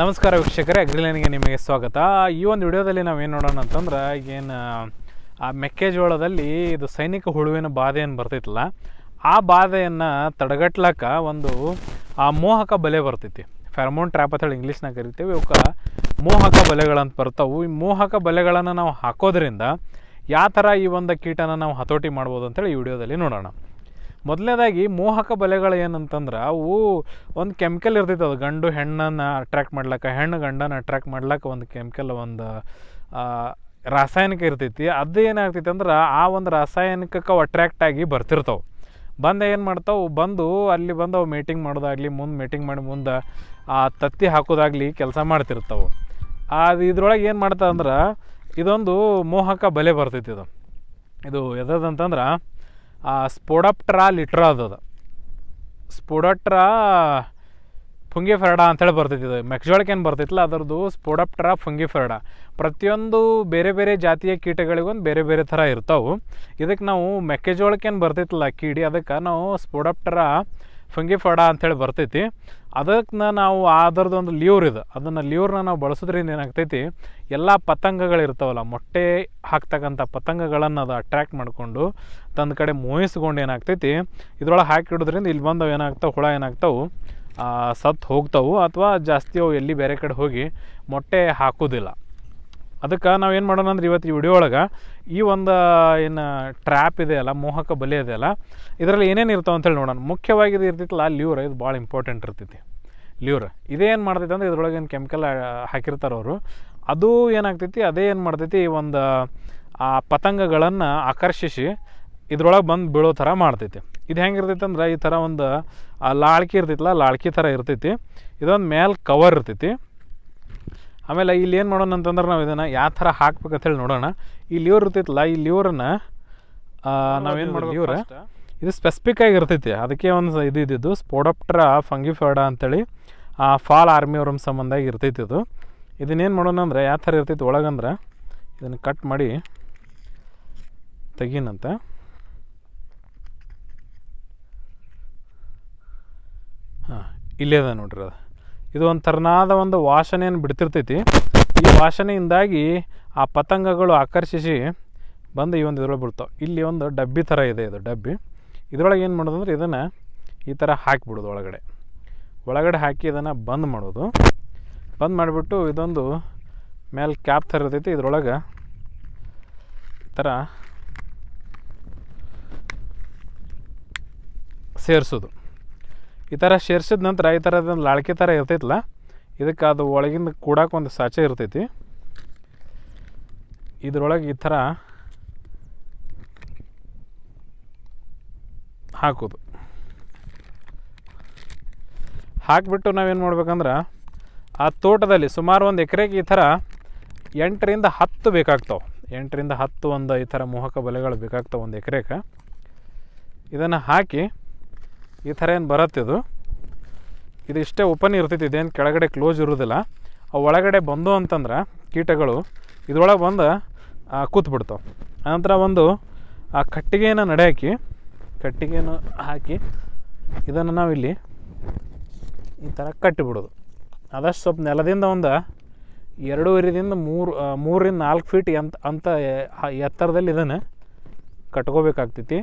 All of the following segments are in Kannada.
ನಮಸ್ಕಾರ ವೀಕ್ಷಕರೇ ಅಗ್ರಿಲೈನ್ಗೆ ನಿಮಗೆ ಸ್ವಾಗತ ಈ ಒಂದು ವಿಡಿಯೋದಲ್ಲಿ ನಾವು ಏನು ನೋಡೋಣ ಅಂತಂದ್ರೆ ಏನು ಆ ಮೆಕ್ಕೆಜೋಳದಲ್ಲಿ ಇದು ಸೈನಿಕ ಹುಳುವಿನ ಬಾಧೆ ಏನು ಬರ್ತೈತಲ್ಲ ಆ ಬಾಧೆಯನ್ನು ತಡೆಗಟ್ಲಕ್ಕ ಒಂದು ಆ ಮೋಹಕ ಬಲೆ ಬರ್ತೈತಿ ಫೆರ್ಮೋನ್ ಟ್ರ್ಯಾಪ್ ಅಂತ ಹೇಳಿ ಇಂಗ್ಲೀಷ್ನಾಗ ಕರಿತೀವಿ ಇವಕ್ಕೆ ಮೋಹಕ ಬಲೆಗಳಂತ ಬರ್ತಾವು ಈ ಮೋಹಕ ಬಲೆಗಳನ್ನು ನಾವು ಹಾಕೋದ್ರಿಂದ ಯಾವ ಥರ ಈ ಒಂದು ಕೀಟನ ನಾವು ಹತೋಟಿ ಮಾಡ್ಬೋದು ಅಂತೇಳಿ ಈ ವಿಡಿಯೋದಲ್ಲಿ ನೋಡೋಣ ಮೊದಲನೇದಾಗಿ ಮೋಹಕ ಬಲೆಗಳು ಏನಂತಂದ್ರೆ ಅವು ಒಂದು ಕೆಮಿಕಲ್ ಇರ್ತೈತೆ ಅದು ಗಂಡು ಹೆಣ್ಣನ್ನು ಅಟ್ರ್ಯಾಕ್ಟ್ ಮಾಡ್ಲಿಕ್ಕೆ ಹೆಣ್ಣು ಗಂಡನ ಅಟ್ರ್ಯಾಕ್ಟ್ ಮಾಡ್ಲಿಕ್ಕೆ ಒಂದು ಕೆಮಿಕಲ್ ಒಂದು ರಾಸಾಯನಿಕ ಇರ್ತೈತಿ ಅದು ಏನಾಗ್ತೈತಿ ಅಂದ್ರೆ ಆ ಒಂದು ರಾಸಾಯನಿಕಕ್ಕೆ ಅಟ್ರ್ಯಾಕ್ಟ್ ಆಗಿ ಬರ್ತಿರ್ತಾವೆ ಬಂದು ಏನು ಮಾಡ್ತಾವೆ ಬಂದು ಅಲ್ಲಿ ಬಂದು ಅವು ಮೀಟಿಂಗ್ ಮಾಡೋದಾಗಲಿ ಮುಂದೆ ಮೀಟಿಂಗ್ ಮಾಡಿ ಮುಂದೆ ಆ ತತ್ತಿ ಹಾಕೋದಾಗಲಿ ಕೆಲಸ ಮಾಡ್ತಿರ್ತಾವೆ ಅದು ಇದ್ರೊಳಗೆ ಏನು ಅಂದ್ರೆ ಇದೊಂದು ಮೋಹಕ ಬಲೆ ಬರ್ತೈತಿ ಇದು ಇದು ಅಂತಂದ್ರೆ ಸ್ಪೋಡಪ್ಟ್ರಾ ಅದು ಸ್ಪೋಡಪ್ಟ್ರಾ ಫುಂಗಿ ಫುಂಗಿಫೆರಡಾ ಅಂತೇಳಿ ಬರ್ತೈತಿದ್ದು ಮೆಕ್ಜೋಳಕ್ಕೆ ಏನು ಬರ್ತೈತಿಲ್ಲ ಅದರದ್ದು ಸ್ಪೋಡಪ್ಟ್ರಾ ಫುಂಗಿಫೆರಡಾ ಪ್ರತಿಯೊಂದು ಬೇರೆ ಬೇರೆ ಜಾತಿಯ ಕೀಟಗಳಿಗೊಂದು ಬೇರೆ ಬೇರೆ ಥರ ಇರ್ತಾವೆ ಇದಕ್ಕೆ ನಾವು ಮೆಕ್ಕೆಜೋಳಕ್ಕೆ ಏನು ಬರ್ತೈತಿಲ್ಲ ಕೀಡಿ ಅದಕ್ಕೆ ನಾವು ಸ್ಪೋಡಪ್ಟ್ರಾ ಫಂಗಿಫಾಡ ಅಂಥೇಳಿ ಬರ್ತೈತಿ ಅದಕ್ಕೆ ನಾವು ಅದರದ್ದು ಒಂದು ಲಿಯೂರ್ ಇದು ಅದನ್ನು ಲಿವರ್ನ ನಾವು ಬಳಸೋದ್ರಿಂದ ಏನಾಗ್ತೈತಿ ಎಲ್ಲ ಪತಂಗಗಳಿರ್ತಾವಲ್ಲ ಮೊಟ್ಟೆ ಹಾಕ್ತಕ್ಕಂಥ ಪತಂಗಗಳನ್ನು ಅದು ಅಟ್ರ್ಯಾಕ್ಟ್ ಮಾಡಿಕೊಂಡು ತಂದ ಕಡೆ ಮೋಹಿಸ್ಕೊಂಡು ಏನಾಗ್ತೈತಿ ಇದ್ರೊಳಗೆ ಹಾಕಿಡೋದ್ರಿಂದ ಇಲ್ಲಿ ಬಂದವು ಏನಾಗ್ತಾವೆ ಹುಳ ಏನಾಗ್ತಾವೆ ಸತ್ತು ಹೋಗ್ತಾವೆ ಅಥವಾ ಜಾಸ್ತಿ ಅವು ಎಲ್ಲಿ ಬೇರೆ ಕಡೆ ಹೋಗಿ ಮೊಟ್ಟೆ ಹಾಕೋದಿಲ್ಲ ಅದಕ್ಕೆ ನಾವು ಏನು ಮಾಡೋಣ ಅಂದ್ರೆ ಇವತ್ತು ಈ ವಿಡಿಯೋ ಒಳಗೆ ಈ ಒಂದು ಏನು ಟ್ರ್ಯಾಪ್ ಇದೆ ಅಲ್ಲ ಮೋಹಕ ಬಲೆ ಇದೆ ಅಲ್ಲ ಇದರಲ್ಲಿ ಏನೇನು ಇರ್ತಾವೆ ಅಂತೇಳಿ ನೋಡೋಣ ಮುಖ್ಯವಾಗಿ ಇದು ಇರ್ತಿತ್ತಲ್ಲ ಲ್ಯೂರ್ ಇದು ಭಾಳ ಇಂಪಾರ್ಟೆಂಟ್ ಇರ್ತೈತಿ ಲ್ಯೂರ್ ಇದೇನು ಮಾಡ್ತೈತೆ ಅಂದ್ರೆ ಇದ್ರೊಳಗೆ ಏನು ಕೆಮಿಕಲ್ ಹಾಕಿರ್ತಾರೆ ಅವರು ಅದು ಏನಾಗ್ತೈತಿ ಅದೇ ಏನು ಮಾಡ್ತೈತಿ ಈ ಒಂದು ಆ ಪತಂಗಗಳನ್ನು ಆಕರ್ಷಿಸಿ ಇದ್ರೊಳಗೆ ಬಂದು ಬೀಳೋ ಥರ ಮಾಡ್ತೈತಿ ಇದು ಹೆಂಗಿರ್ತೈತಿ ಅಂದ್ರೆ ಈ ಥರ ಒಂದು ಲಾಳ್ಕಿ ಇರ್ತೈತಲ್ಲ ಲಾಳ್ಕಿ ಥರ ಇರ್ತೈತಿ ಇದೊಂದು ಮೇಲೆ ಕವರ್ ಇರ್ತೈತಿ ಆಮೇಲೆ ಇಲ್ಲಿ ಏನು ಮಾಡೋಣ ಅಂತಂದ್ರೆ ನಾವು ಇದನ್ನು ಯಾವ ಥರ ಹಾಕ್ಬೇಕಂತ ಹೇಳಿ ನೋಡೋಣ ಈ ಲಿವರ್ ಇರ್ತೈತಲ್ಲ ಈ ಲಿವರನ್ನ ನಾವೇನು ಮಾಡೋದು ಲಿವರ್ ಇದು ಸ್ಪೆಸಿಫಿಕ್ ಆಗಿ ಇರ್ತೈತಿ ಅದಕ್ಕೆ ಒಂದು ಇದು ಇದ್ದಿದ್ದು ಸ್ಪೋಡಪ್ಟ್ರ ಫಂಗಿಫಾಡ ಅಂತೇಳಿ ಆ ಫಾಲ್ ಆರ್ಮಿಯವ್ರಮ್ ಸಂಬಂಧ ಇರ್ತೈತಿ ಇದು ಇದನ್ನೇನು ಮಾಡೋಣ ಅಂದರೆ ಯಾವ ಥರ ಇರ್ತೈತಿ ಒಳಗಂದ್ರೆ ಇದನ್ನು ಕಟ್ ಮಾಡಿ ತೆಗೀನಂತೆ ಹಾಂ ಇಲ್ಲೇ ಅದ ನೋಡ್ರಿ ಅದು ಇದು ಒಂದು ತರನಾದ ಒಂದು ವಾಸನೆಯನ್ನು ಬಿಡ್ತಿರ್ತೈತಿ ಈ ವಾಸನೆಯಿಂದಾಗಿ ಆ ಪತಂಗಗಳು ಆಕರ್ಷಿಸಿ ಬಂದು ಈ ಒಂದು ಇದ್ರೊಳಗೆ ಬಿಡ್ತಾವೆ ಇಲ್ಲಿ ಒಂದು ಡಬ್ಬಿ ಥರ ಇದೆ ಇದು ಡಬ್ಬಿ ಇದರೊಳಗೆ ಏನು ಮಾಡೋದು ಇದನ್ನು ಈ ಥರ ಹಾಕಿಬಿಡೋದು ಒಳಗಡೆ ಒಳಗಡೆ ಹಾಕಿ ಇದನ್ನು ಬಂದ್ ಮಾಡೋದು ಬಂದ್ ಮಾಡಿಬಿಟ್ಟು ಇದೊಂದು ಮೇಲೆ ಕ್ಯಾಪ್ ಥರ ಇರ್ತೈತಿ ಇದ್ರೊಳಗೆ ಈ ಥರ ಸೇರಿಸೋದು ಈ ಥರ ಸೇರ್ಸಿದ ನಂತರ ಈ ಥರದ ಲಾಳ್ಕೆ ಥರ ಇರ್ತೈತಲ್ಲ ಇದಕ್ಕೆ ಅದು ಒಳಗಿಂದ ಕೂಡಕ್ಕೆ ಒಂದು ಸಾಚೆ ಇರ್ತೈತಿ ಇದರೊಳಗೆ ಈ ಥರ ಹಾಕೋದು ಹಾಕಿಬಿಟ್ಟು ನಾವೇನು ಮಾಡ್ಬೇಕಂದ್ರೆ ಆ ತೋಟದಲ್ಲಿ ಸುಮಾರು ಒಂದು ಎಕರೆಗೆ ಈ ಥರ ಎಂಟರಿಂದ ಹತ್ತು ಬೇಕಾಗ್ತವೆ ಎಂಟರಿಂದ ಹತ್ತು ಒಂದು ಈ ಥರ ಮೋಹಕ ಬಲೆಗಳು ಬೇಕಾಗ್ತವೆ ಒಂದು ಎಕರೆಗೆ ಇದನ್ನು ಹಾಕಿ ಈ ಥರ ಏನು ಬರುತ್ತೆ ಇದು ಇದು ಇಷ್ಟೇ ಓಪನ್ ಇರ್ತೈತಿ ಇದೇನು ಕೆಳಗಡೆ ಕ್ಲೋಸ್ ಇರೋದಿಲ್ಲ ಆ ಒಳಗಡೆ ಬಂದು ಅಂತಂದ್ರೆ ಕೀಟಗಳು ಇದ್ರೊಳಗೆ ಬಂದು ಕೂತ್ಬಿಡ್ತಾವೆ ಆನಂತರ ಒಂದು ಆ ಕಟ್ಟಿಗೆಯನ್ನು ನಡೆ ಹಾಕಿ ಕಟ್ಟಿಗೆಯನ್ನು ಹಾಕಿ ಇದನ್ನು ನಾವಿಲ್ಲಿ ಈ ಥರ ಕಟ್ಟಿಬಿಡೋದು ಆದಷ್ಟು ಸ್ವಲ್ಪ ನೆಲದಿಂದ ಒಂದು ಎರಡೂವರೆದಿಂದ ಮೂರು ಮೂರಿಂದ ನಾಲ್ಕು ಫೀಟ್ ಎಂತ ಅಂತ ಎತ್ತರದಲ್ಲಿ ಇದನ್ನು ಕಟ್ಕೋಬೇಕಾಗ್ತೈತಿ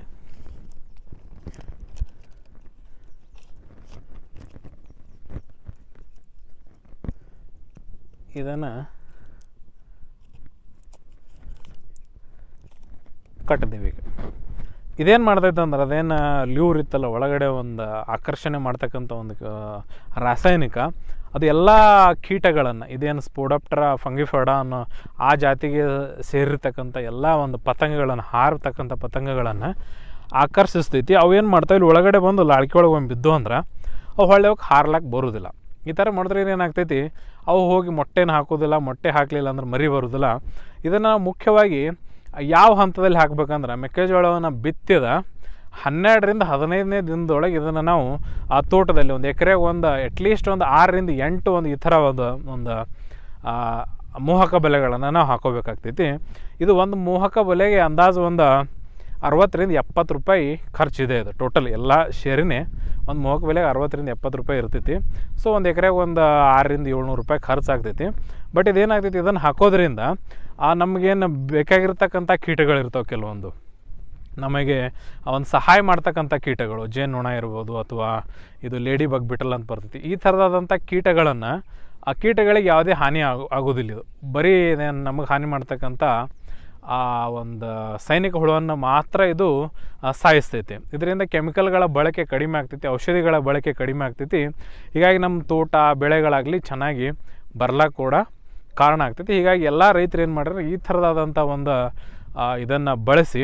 ಇದನ್ನು ಕಟ್ಟಿದ್ದೀವಿ ಈಗ ಇದೇನು ಮಾಡ್ತೈತೆ ಅಂದ್ರೆ ಅದೇನು ಲ್ಯೂರ್ ಇತ್ತಲ್ಲ ಒಳಗಡೆ ಒಂದು ಆಕರ್ಷಣೆ ಮಾಡ್ತಕ್ಕಂಥ ಒಂದು ರಾಸಾಯನಿಕ ಅದು ಎಲ್ಲ ಕೀಟಗಳನ್ನು ಇದೇನು ಸ್ಪೋಡಪ್ಟ್ರ ಫಂಗಿಫಡ ಅನ್ನೋ ಆ ಜಾತಿಗೆ ಸೇರಿರ್ತಕ್ಕಂಥ ಎಲ್ಲ ಒಂದು ಪತಂಗಗಳನ್ನು ಹಾರತಕ್ಕಂಥ ಪತಂಗಗಳನ್ನು ಆಕರ್ಷಿಸ್ತೈತಿ ಅವು ಏನು ಮಾಡ್ತಾವೆ ಇಲ್ಲಿ ಒಳಗಡೆ ಬಂದು ಲಾಳ್ಕೆ ಒಳಗೆ ಒಂದು ಬಿದ್ದು ಅಂದ್ರೆ ಅವು ಹೊಳ್ಳೆಯಕ್ಕೆ ಹಾರ್ಲಾಕ ಬರೋದಿಲ್ಲ ಈ ಥರ ಮಾಡಿದ್ರೆ ಏನಾಗ್ತೈತಿ ಅವು ಹೋಗಿ ಮೊಟ್ಟೆನ ಹಾಕೋದಿಲ್ಲ ಮೊಟ್ಟೆ ಹಾಕಲಿಲ್ಲ ಅಂದ್ರೆ ಮರಿ ಬರೋದಿಲ್ಲ ಇದನ್ನು ಮುಖ್ಯವಾಗಿ ಯಾವ ಹಂತದಲ್ಲಿ ಹಾಕ್ಬೇಕಂದ್ರೆ ಮೆಕ್ಕೆಜೋಳವನ್ನು ಬಿತ್ತಿದ ಹನ್ನೆರಡರಿಂದ ಹದಿನೈದನೇ ದಿನದೊಳಗೆ ಇದನ್ನು ನಾವು ಆ ತೋಟದಲ್ಲಿ ಒಂದು ಎಕರೆ ಒಂದು ಅಟ್ಲೀಸ್ಟ್ ಒಂದು ಆರರಿಂದ ಎಂಟು ಒಂದು ಈ ಥರ ಒಂದು ಒಂದು ಮೋಹಕ ಬೆಲೆಗಳನ್ನು ನಾವು ಹಾಕೋಬೇಕಾಗ್ತೈತಿ ಇದು ಒಂದು ಮೋಹಕ ಬೆಲೆಗೆ ಅಂದಾಜು ಒಂದು ಅರವತ್ತರಿಂದ ಎಪ್ಪತ್ತು ರೂಪಾಯಿ ಖರ್ಚಿದೆ ಅದು ಟೋಟಲ್ ಎಲ್ಲ ಶೇರಿನೇ ಒಂದು ಮೊಹಕ್ಕೆ ಬೆಲೆಗೆ ಅರವತ್ತರಿಂದ ಎಪ್ಪತ್ತು ರೂಪಾಯಿ ಇರ್ತೈತಿ ಸೊ ಒಂದು ಎಕರೆಗೆ ಒಂದು ಆರರಿಂದ ಏಳ್ನೂರು ರೂಪಾಯಿ ಖರ್ಚಾಗ್ತೈತಿ ಬಟ್ ಇದೇನಾಗ್ತೈತಿ ಇದನ್ನು ಹಾಕೋದ್ರಿಂದ ಆ ನಮಗೇನು ಬೇಕಾಗಿರ್ತಕ್ಕಂಥ ಕೀಟಗಳಿರ್ತಾವೆ ಕೆಲವೊಂದು ನಮಗೆ ಒಂದು ಸಹಾಯ ಮಾಡ್ತಕ್ಕಂಥ ಕೀಟಗಳು ಜೇನು ನೊಣ ಇರ್ಬೋದು ಅಥವಾ ಇದು ಲೇಡಿ ಬಗ್ ಬಿಟಲ್ ಅಂತ ಬರ್ತೈತಿ ಈ ಥರದಾದಂಥ ಕೀಟಗಳನ್ನು ಆ ಕೀಟಗಳಿಗೆ ಯಾವುದೇ ಹಾನಿ ಆಗು ಆಗೋದಿಲ್ಲ ಇದು ಬರೀ ನಮಗೆ ಹಾನಿ ಮಾಡ್ತಕ್ಕಂಥ ಆ ಒಂದು ಸೈನಿಕ ಹುಳವನ್ನು ಮಾತ್ರ ಇದು ಸಾಯಿಸ್ತೈತಿ ಇದರಿಂದ ಕೆಮಿಕಲ್ಗಳ ಬಳಕೆ ಕಡಿಮೆ ಆಗ್ತೈತಿ ಔಷಧಿಗಳ ಬಳಕೆ ಕಡಿಮೆ ಆಗ್ತೈತಿ ಹೀಗಾಗಿ ನಮ್ಮ ತೋಟ ಬೆಳೆಗಳಾಗಲಿ ಚೆನ್ನಾಗಿ ಬರ್ಲಾಕ ಕೂಡ ಕಾರಣ ಆಗ್ತೈತಿ ಹೀಗಾಗಿ ಎಲ್ಲ ರೈತರು ಏನು ಮಾಡಿದ್ರೆ ಈ ಥರದಾದಂಥ ಒಂದು ಇದನ್ನು ಬಳಸಿ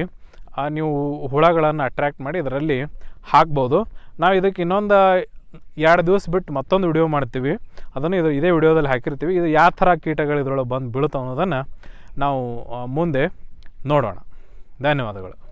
ನೀವು ಹುಳಗಳನ್ನು ಅಟ್ರ್ಯಾಕ್ಟ್ ಮಾಡಿ ಇದರಲ್ಲಿ ಹಾಕ್ಬೋದು ನಾವು ಇದಕ್ಕೆ ಇನ್ನೊಂದು ಎರಡು ದಿವಸ ಬಿಟ್ಟು ಮತ್ತೊಂದು ವಿಡಿಯೋ ಮಾಡ್ತೀವಿ ಅದನ್ನು ಇದು ಇದೇ ವಿಡಿಯೋದಲ್ಲಿ ಹಾಕಿರ್ತೀವಿ ಇದು ಯಾವ ಥರ ಕೀಟಗಳು ಇದರೊಳಗೆ ಬಂದು ಬೀಳುತ್ತೆ ಅನ್ನೋದನ್ನು ನಾವು ಮುಂದೆ ನೋಡೋಣ ಧನ್ಯವಾದಗಳು